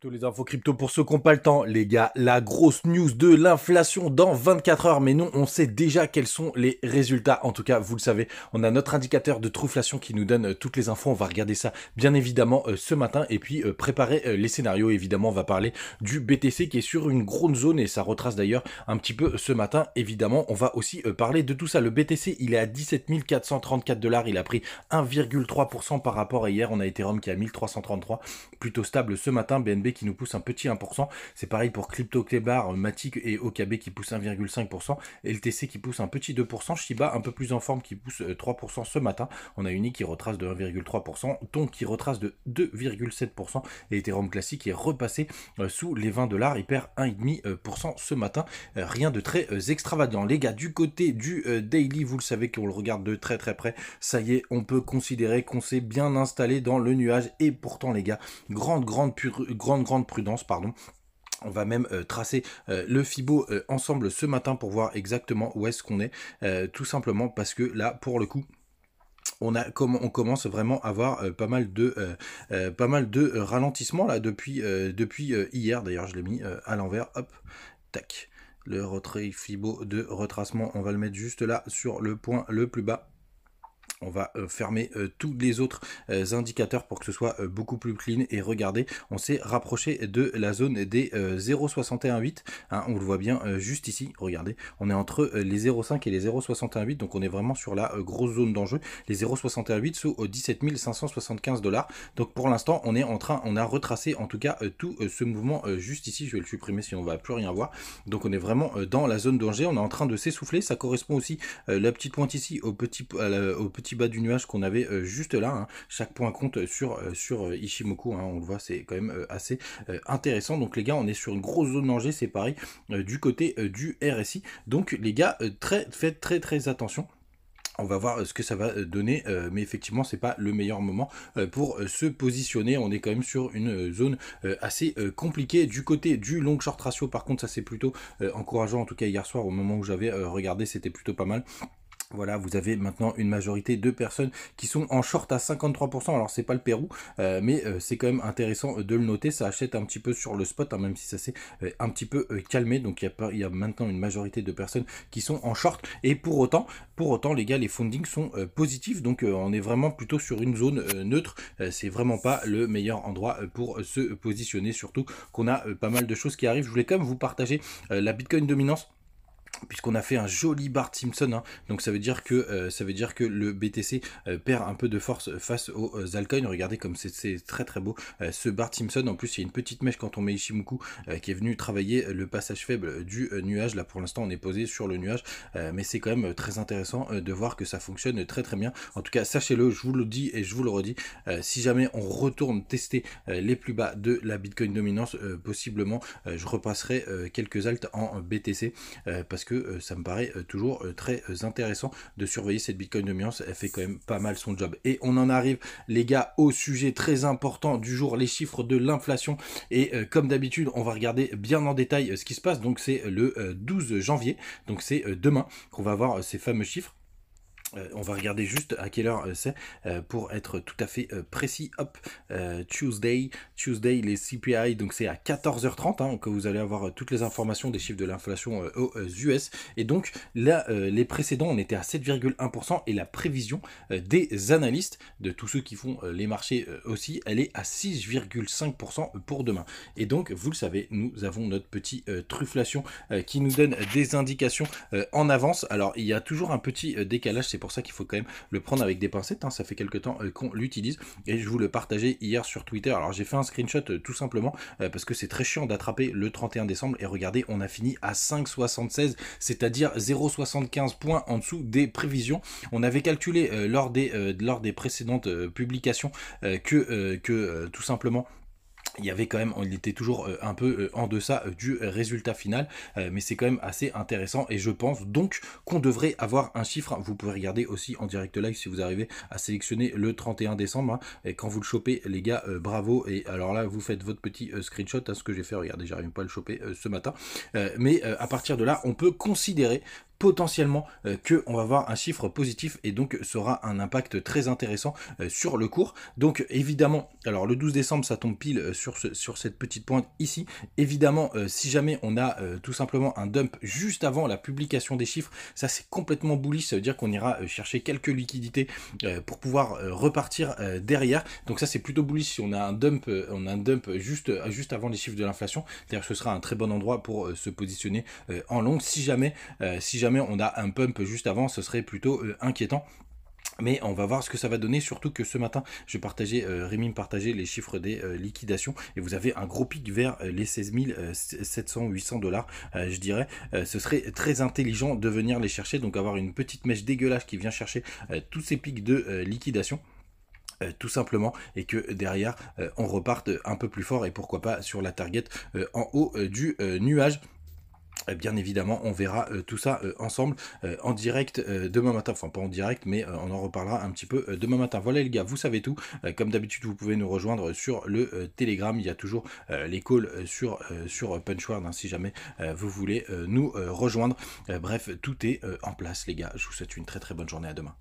Toutes les infos crypto pour ceux qui n'ont pas le temps, les gars. La grosse news de l'inflation dans 24 heures. Mais non, on sait déjà quels sont les résultats. En tout cas, vous le savez, on a notre indicateur de trufflation qui nous donne euh, toutes les infos. On va regarder ça, bien évidemment, euh, ce matin. Et puis, euh, préparer les scénarios. Évidemment, on va parler du BTC qui est sur une grosse zone. Et ça retrace d'ailleurs un petit peu ce matin. Évidemment, on va aussi parler de tout ça. Le BTC, il est à 17 434 dollars. Il a pris 1,3% par rapport à hier. On a Ethereum qui est à 1333. Plutôt stable ce matin. BNB qui nous pousse un petit 1%. C'est pareil pour Crypto Clébar, euh, Matic et OKB qui pousse 1,5%. LTC qui pousse un petit 2%. Shiba un peu plus en forme qui pousse 3% euh, ce matin. On a Uni qui retrace de 1,3%. Ton qui retrace de 2,7%. Et Ethereum classique est repassé euh, sous les 20 dollars. Il perd 1,5% ce matin. Rien de très extravagant. Les gars, du côté du daily, vous le savez qu'on le regarde de très très près. Ça y est, on peut considérer qu'on s'est bien installé dans le nuage. Et pourtant, les gars, grande, grande, pure, grande grande, prudence, pardon. On va même euh, tracer euh, le Fibo euh, ensemble ce matin pour voir exactement où est-ce qu'on est, tout simplement parce que là, pour le coup, on, a, comme on commence vraiment à avoir pas mal de, pas mal de ralentissements là depuis, depuis hier. D'ailleurs, je l'ai mis à l'envers. Hop, tac. Le retrait Fibo de retracement, on va le mettre juste là sur le point le plus bas on va euh, fermer euh, tous les autres euh, indicateurs pour que ce soit beaucoup plus clean et regardez on s'est rapproché de la zone des 0,618 hein, on le voit bien juste ici regardez on est entre les 0,5 et les 0,618 donc on est vraiment sur la grosse zone d'enjeu les 0,618 sous 17 575 dollars donc pour l'instant on est en train on a retracé en tout cas tout ce mouvement juste ici je vais le supprimer si on va plus rien voir donc on est vraiment dans la zone d'enjeu on est en train de s'essouffler ça correspond aussi la petite pointe ici au petit, au petit bas du nuage qu'on avait euh, juste là. Hein. Chaque point compte euh, sur, euh, sur Ishimoku, hein, on le voit, c'est quand même assez intéressant. Donc les gars, on est sur une grosse zone danger c'est pareil, du côté du RSI. Donc les gars, très, faites très très attention. On va voir ce que ça va donner, mais effectivement, c'est pas le meilleur moment pour se positionner. On est quand même sur une zone assez compliquée. Du côté du long short ratio, par contre, ça c'est plutôt encourageant. En tout cas, hier soir, au moment où j'avais regardé, c'était plutôt pas mal. Voilà, vous avez maintenant une majorité de personnes qui sont en short à 53%. Alors c'est pas le Pérou, euh, mais euh, c'est quand même intéressant euh, de le noter. Ça achète un petit peu sur le spot, hein, même si ça s'est un petit peu calmé. Donc il y, a y a maintenant une majorité de personnes qui sont en short. Et pour autant, pour autant, les gars, les fundings sont positifs. Donc on est vraiment plutôt sur une zone neutre. c'est vraiment pas le meilleur endroit pour se positionner. Surtout qu'on a pas mal de choses qui arrivent. Je voulais quand même vous partager la Bitcoin dominance puisqu'on a fait un joli Bart Simpson, hein. donc ça veut dire que euh, ça veut dire que le BTC euh, perd un peu de force face aux euh, Regardez comme c'est très très beau euh, ce Bart Simpson. En plus, il y a une petite mèche quand on met Ishimoku qui est venu travailler le passage faible du nuage. Là, pour l'instant, on est posé sur le nuage, mais c'est quand même très intéressant de voir que ça fonctionne très très bien. En tout cas, sachez-le, je vous le dis et je vous le redis. si jamais on retourne tester les plus bas de la Bitcoin dominance, possiblement, je repasserai quelques alt en BTC parce que euh, ça me paraît euh, toujours euh, très intéressant de surveiller cette Bitcoin dominance. Elle fait quand même pas mal son job. Et on en arrive, les gars, au sujet très important du jour, les chiffres de l'inflation. Et comme d'habitude, on va regarder bien en détail ce qui se passe. Donc c'est le 12 janvier, donc c'est demain qu'on va voir ces fameux chiffres. Euh, on va regarder juste à quelle heure euh, c'est euh, pour être tout à fait précis. Hop, Tuesday, Tuesday les CPI, donc c'est à 14h30 hein, que vous allez avoir toutes les informations des chiffres de l'inflation aux US. Et donc là, les précédents, on était à 7,1% et la prévision des analystes, de tous ceux qui font les marchés aussi, elle est à 6,5% pour demain. Et donc, vous le savez, nous avons notre petit trufflation qui nous donne des indications en avance. Alors, il y a toujours un petit décalage, c'est pour ça qu'il faut quand même le prendre avec des pincettes. Hein. Ça fait quelques temps euh, qu'on l'utilise et je vous le partageais hier sur Twitter. Alors j'ai fait un screenshot euh, tout simplement euh, parce que c'est très chiant d'attraper le 31 décembre et regardez, on a fini à 5,76, c'est-à-dire 0,75 points en dessous des prévisions. On avait calculé lors des lors des précédentes publications que que tout simplement il y avait quand même, il était toujours euh, un peu euh, en deçà euh, du résultat final, mais c'est quand même assez intéressant et je pense donc qu'on devrait avoir un chiffre. Vous pouvez regarder aussi en direct live si vous arrivez à sélectionner le 31 décembre. Hein. Et quand vous le chopez, les gars, bravo. Et alors là, vous faites votre petit screenshot à hein, ce que j'ai fait. Regardez, j'arrive pas à le choper ce matin. mais à partir de là, on peut considérer potentiellement euh, que on va avoir un chiffre positif et donc sera un impact très intéressant euh, sur le cours. Donc évidemment, alors le 12 décembre ça tombe pile euh, sur, sur cette petite pointe ici. Évidemment, si jamais on a tout simplement un dump juste avant la publication des chiffres, ça c'est complètement bullish, ça veut dire qu'on ira chercher quelques liquidités pour pouvoir repartir derrière. Donc ça c'est plutôt bullish si on a un dump, on a un dump juste, juste avant les chiffres de l'inflation. que ce sera un très bon endroit pour se positionner en long si jamais si jamais on a un pump juste avant, ce serait plutôt euh, inquiétant. Mais on va voir ce que ça va donner, surtout que ce matin, je partageais, rémy euh, Rémi me partageait les chiffres des euh, liquidations et vous avez un gros pic vers les 16 700, 800 dollars, je dirais. ce serait très intelligent de venir les chercher, donc avoir une petite mèche dégueulasse qui vient chercher tous ces pics de liquidation. tout simplement et que derrière on reparte un peu plus fort et pourquoi pas sur la target en haut du nuage euh, bien évidemment, on verra euh, tout ça euh, ensemble en direct demain matin. Enfin, pas en direct, mais on en reparlera un petit peu demain matin. Voilà les gars, vous savez tout. comme d'habitude, vous pouvez nous rejoindre sur le Telegram. Il y a toujours les calls sur, sur hein, si jamais vous voulez nous rejoindre. bref, tout est en place, les gars. Je vous souhaite une très très bonne journée. À demain.